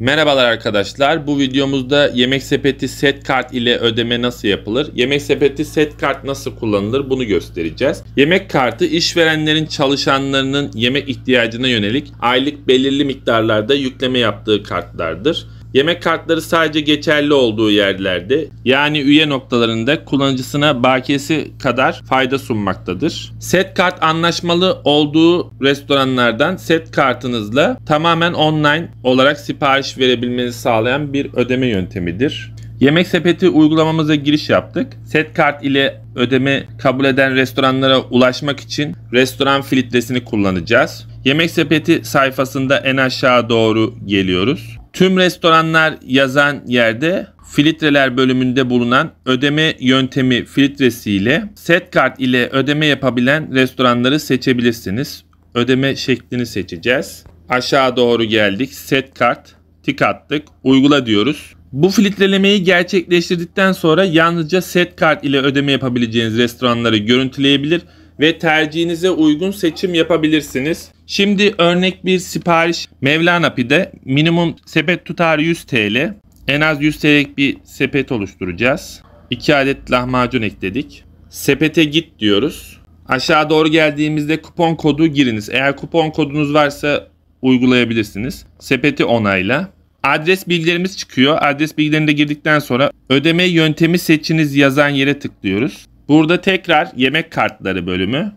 Merhabalar arkadaşlar. Bu videomuzda yemek sepeti set kart ile ödeme nasıl yapılır? Yemek sepeti set kart nasıl kullanılır? Bunu göstereceğiz. Yemek kartı işverenlerin çalışanlarının yemek ihtiyacına yönelik aylık belirli miktarlarda yükleme yaptığı kartlardır. Yemek kartları sadece geçerli olduğu yerlerde yani üye noktalarında kullanıcısına bakiyesi kadar fayda sunmaktadır. Set kart anlaşmalı olduğu restoranlardan set kartınızla tamamen online olarak sipariş verebilmenizi sağlayan bir ödeme yöntemidir. Yemek sepeti uygulamamıza giriş yaptık. Set kart ile ödeme kabul eden restoranlara ulaşmak için restoran filtresini kullanacağız. Yemek sepeti sayfasında en aşağı doğru geliyoruz. Tüm restoranlar yazan yerde filtreler bölümünde bulunan ödeme yöntemi filtresiyle set kart ile ödeme yapabilen restoranları seçebilirsiniz. Ödeme şeklini seçeceğiz. Aşağı doğru geldik. Set kart tik attık. Uygula diyoruz. Bu filtrelemeyi gerçekleştirdikten sonra yalnızca set kart ile ödeme yapabileceğiniz restoranları görüntüleyebilir ve tercihinize uygun seçim yapabilirsiniz. Şimdi örnek bir sipariş Mevlana Pide minimum sepet tutarı 100 TL. En az 100 TL'lik bir sepet oluşturacağız. 2 adet lahmacun ekledik. Sepete git diyoruz. Aşağı doğru geldiğimizde kupon kodu giriniz. Eğer kupon kodunuz varsa uygulayabilirsiniz. Sepeti onayla. Adres bilgilerimiz çıkıyor. Adres bilgilerini de girdikten sonra ödeme yöntemi seçiniz yazan yere tıklıyoruz. Burada tekrar yemek kartları bölümü.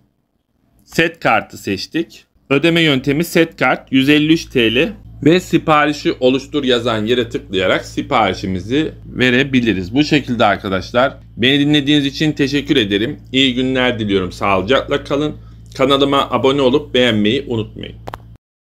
Set kartı seçtik. Ödeme yöntemi set kart 153 TL ve siparişi oluştur yazan yere tıklayarak siparişimizi verebiliriz. Bu şekilde arkadaşlar. Beni dinlediğiniz için teşekkür ederim. İyi günler diliyorum. Sağlıcakla kalın. Kanalıma abone olup beğenmeyi unutmayın.